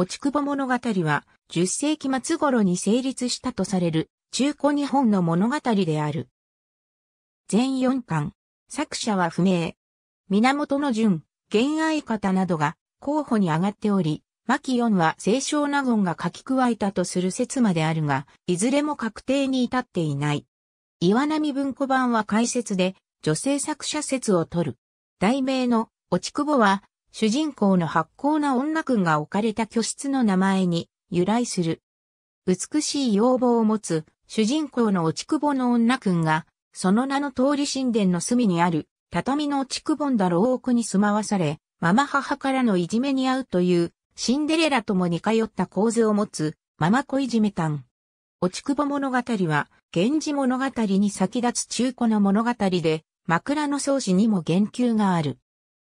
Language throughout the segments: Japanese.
落ちくぼ物語は、10世紀末頃に成立したとされる、中古日本の物語である。全4巻。作者は不明。源の順、現愛方などが候補に上がっており、牧四は清少納言が書き加えたとする説まであるが、いずれも確定に至っていない。岩波文庫版は解説で、女性作者説を取る。題名の、落ち久は、主人公の発酵な女君が置かれた居室の名前に由来する。美しい要望を持つ主人公の落ちくぼの女君が、その名の通り神殿の隅にある畳の落ちくぼんだ牢奥に住まわされ、ママ母からのいじめに遭うというシンデレラとも似通った構図を持つママ子いじめたん。落ちくぼ物語は、源氏物語に先立つ中古の物語で、枕草子にも言及がある。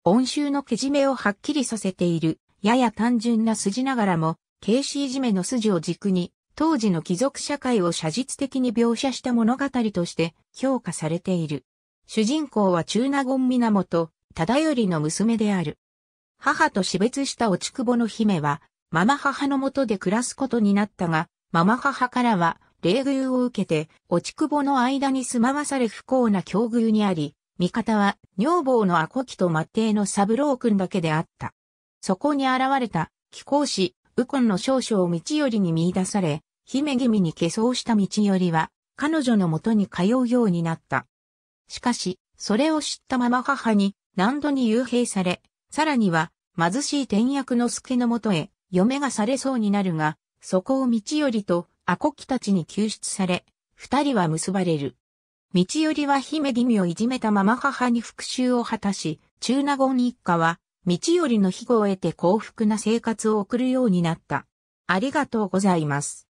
音州のけじめをはっきりさせている、やや単純な筋ながらも、軽ーいじめの筋を軸に、当時の貴族社会を写実的に描写した物語として評価されている。主人公は中納言源、忠頼の娘である。母と死別した落くぼの姫は、ママ母のもとで暮らすことになったが、ママ母からは、礼遇を受けて、落くぼの間に住まわされ不幸な境遇にあり、味方は女房のアコキと末帝の三郎君だけであった。そこに現れた貴公子、右近の少々道よりに見出され、姫君に化粧した道よりは、彼女のもとに通うようになった。しかし、それを知ったまま母に何度に幽閉され、さらには貧しい天役の助のもとへ嫁がされそうになるが、そこを道よりとアコキたちに救出され、二人は結ばれる。道よりは姫君をいじめたまま母に復讐を果たし、中納言一家は、道よりの庇護を得て幸福な生活を送るようになった。ありがとうございます。